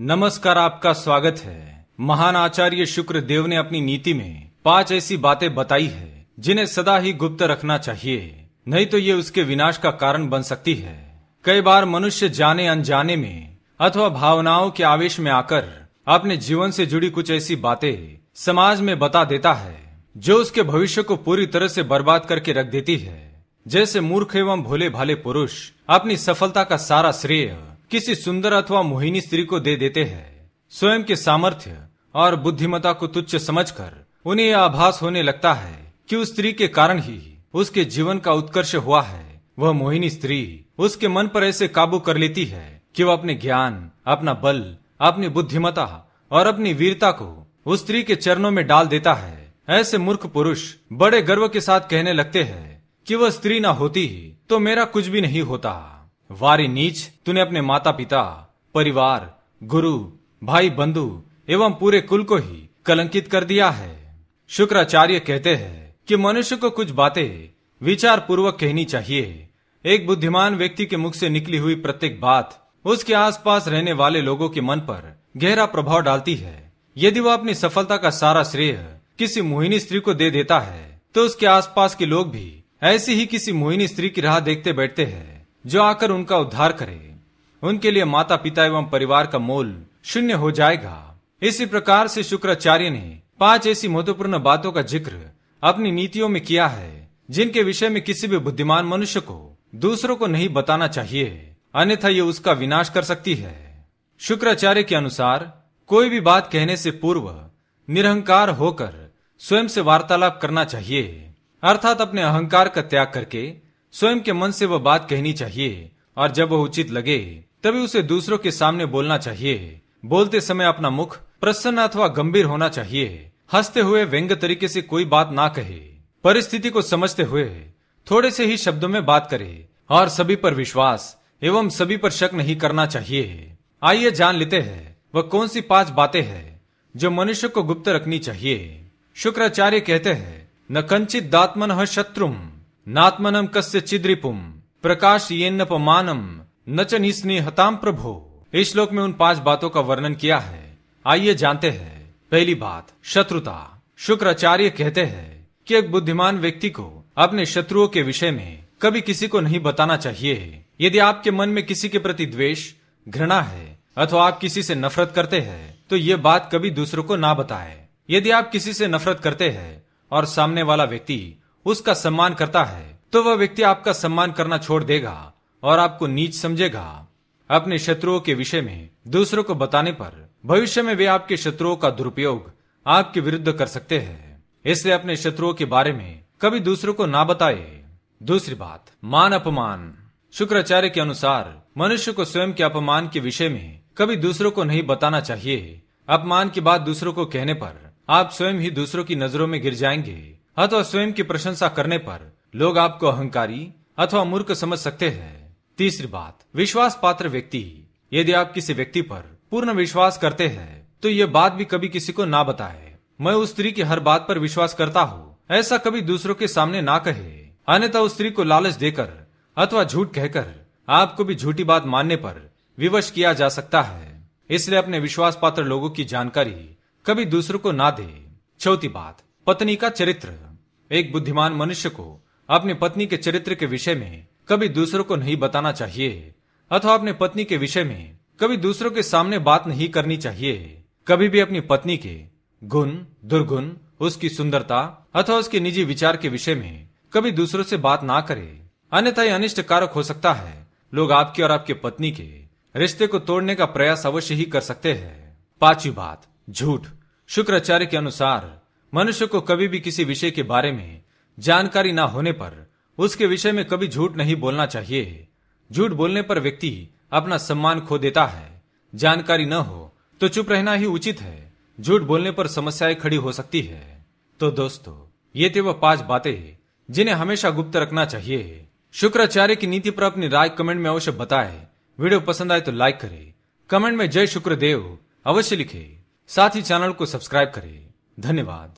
नमस्कार आपका स्वागत है महान आचार्य शुक्र देव ने अपनी नीति में पांच ऐसी बातें बताई है जिन्हें सदा ही गुप्त रखना चाहिए नहीं तो ये उसके विनाश का कारण बन सकती है कई बार मनुष्य जाने अनजाने में अथवा भावनाओं के आवेश में आकर अपने जीवन से जुड़ी कुछ ऐसी बातें समाज में बता देता है जो उसके भविष्य को पूरी तरह से बर्बाद करके रख देती है जैसे मूर्ख एवं भोले भाले पुरुष अपनी सफलता का सारा श्रेय किसी सुंदर अथवा मोहिनी स्त्री को दे देते हैं स्वयं के सामर्थ्य और बुद्धिमता को तुच्छ समझकर उन्हें यह आभास होने लगता है कि उस स्त्री के कारण ही उसके जीवन का उत्कर्ष हुआ है वह मोहिनी स्त्री उसके मन पर ऐसे काबू कर लेती है कि वह अपने ज्ञान अपना बल अपनी बुद्धिमता और अपनी वीरता को उस स्त्री के चरणों में डाल देता है ऐसे मूर्ख पुरुष बड़े गर्व के साथ कहने लगते हैं कि वह स्त्री ना होती तो मेरा कुछ भी नहीं होता वारी नीच तूने अपने माता पिता परिवार गुरु भाई बंधु एवं पूरे कुल को ही कलंकित कर दिया है शुक्राचार्य कहते हैं कि मनुष्य को कुछ बातें विचार पूर्वक कहनी चाहिए एक बुद्धिमान व्यक्ति के मुख से निकली हुई प्रत्येक बात उसके आसपास रहने वाले लोगों के मन पर गहरा प्रभाव डालती है यदि वह अपनी सफलता का सारा श्रेय किसी मोहिनी स्त्री को दे देता है तो उसके आसपास के लोग भी ऐसी ही किसी मोहिनी स्त्री की राह देखते बैठते हैं जो आकर उनका उद्धार करे उनके लिए माता पिता एवं परिवार का मोल शून्य हो जाएगा इसी प्रकार से शुक्राचार्य ने पांच ऐसी महत्वपूर्ण बातों का जिक्र अपनी नीतियों में किया है जिनके विषय में किसी भी बुद्धिमान मनुष्य को दूसरों को नहीं बताना चाहिए अन्यथा ये उसका विनाश कर सकती है शुक्राचार्य के अनुसार कोई भी बात कहने से पूर्व निरहंकार होकर स्वयं से वार्तालाप करना चाहिए अर्थात अपने अहंकार का त्याग करके स्वयं के मन से वह बात कहनी चाहिए और जब वह उचित लगे तभी उसे दूसरों के सामने बोलना चाहिए बोलते समय अपना मुख प्रसन्न अथवा गंभीर होना चाहिए हंसते हुए व्यंग तरीके से कोई बात ना कहे परिस्थिति को समझते हुए थोड़े से ही शब्दों में बात करे और सभी पर विश्वास एवं सभी पर शक नहीं करना चाहिए आइए जान लेते हैं वह कौन सी पांच बातें हैं जो मनुष्य को गुप्त रखनी चाहिए शुक्राचार्य कहते हैं न कंचित दात्मन शत्रुम नात्मनम कस्य चिद्रिपुम प्रकाश येन्नपमानम नचन स्ने निस्नेहताम प्रभो इस श्लोक में उन पांच बातों का वर्णन किया है आइए जानते हैं पहली बात शत्रुता शुक्राचार्य कहते हैं कि एक बुद्धिमान व्यक्ति को अपने शत्रुओं के विषय में कभी किसी को नहीं बताना चाहिए यदि आपके मन में किसी के प्रति द्वेष घृणा है अथवा आप किसी से नफरत करते हैं तो ये बात कभी दूसरों को ना बताएं। यदि आप किसी से नफरत करते हैं और सामने वाला व्यक्ति उसका सम्मान करता है तो वह व्यक्ति आपका सम्मान करना छोड़ देगा और आपको नीच समझेगा अपने शत्रुओं के विषय में दूसरों को बताने पर भविष्य में वे आपके शत्रुओं का दुरुपयोग आपके विरुद्ध कर सकते हैं इसलिए अपने शत्रुओं के बारे में कभी दूसरों को ना बताए दूसरी बात मान अपमान शुक्राचार्य के अनुसार मनुष्य को स्वयं के अपमान के विषय में कभी दूसरों को नहीं बताना चाहिए अपमान की बात दूसरों को कहने पर आप स्वयं ही दूसरों की नजरों में गिर जाएंगे अथवा स्वयं की प्रशंसा करने पर लोग आपको अहंकारी अथवा मूर्ख समझ सकते हैं तीसरी बात विश्वास पात्र व्यक्ति यदि आप किसी व्यक्ति पर पूर्ण विश्वास करते हैं तो ये बात भी कभी किसी को ना बताए मैं उस स्त्री की हर बात पर विश्वास करता हूँ ऐसा कभी दूसरों के सामने ना कहे अन्यथा उस स्त्री को लालच देकर अथवा झूठ कहकर आपको भी झूठी बात मानने पर विवश किया जा सकता है इसलिए अपने विश्वास पात्र लोगों की जानकारी कभी दूसरों को ना दे चौथी बात पत्नी का चरित्र एक बुद्धिमान मनुष्य को अपनी पत्नी के चरित्र के विषय में कभी दूसरों को नहीं बताना चाहिए अथवा अपने पत्नी के विषय में कभी दूसरों के सामने बात नहीं करनी चाहिए कभी भी अपनी पत्नी के गुण दुर्गुण उसकी सुंदरता अथवा उसके निजी विचार के विषय में कभी दूसरों से बात ना करे अन्यथा यह अनिष्ट कारक हो सकता है लोग आपकी और आपके पत्नी के रिश्ते को तोड़ने का प्रयास अवश्य ही कर सकते हैं पांचवी बात झूठ शुक्राचार्य के अनुसार मनुष्य को कभी भी किसी विषय के बारे में जानकारी ना होने पर उसके विषय में कभी झूठ नहीं बोलना चाहिए झूठ बोलने पर व्यक्ति अपना सम्मान खो देता है जानकारी न हो तो चुप रहना ही उचित है झूठ बोलने पर समस्याएं खड़ी हो सकती है तो दोस्तों ये थे वो पांच बातें जिन्हें हमेशा गुप्त रखना चाहिए शुक्राचार्य की नीति पर अपनी राय कमेंट में अवश्य बताए वीडियो पसंद आए तो लाइक करे कमेंट में जय शुक्रदेव अवश्य लिखे साथ ही चैनल को सब्सक्राइब करे धन्यवाद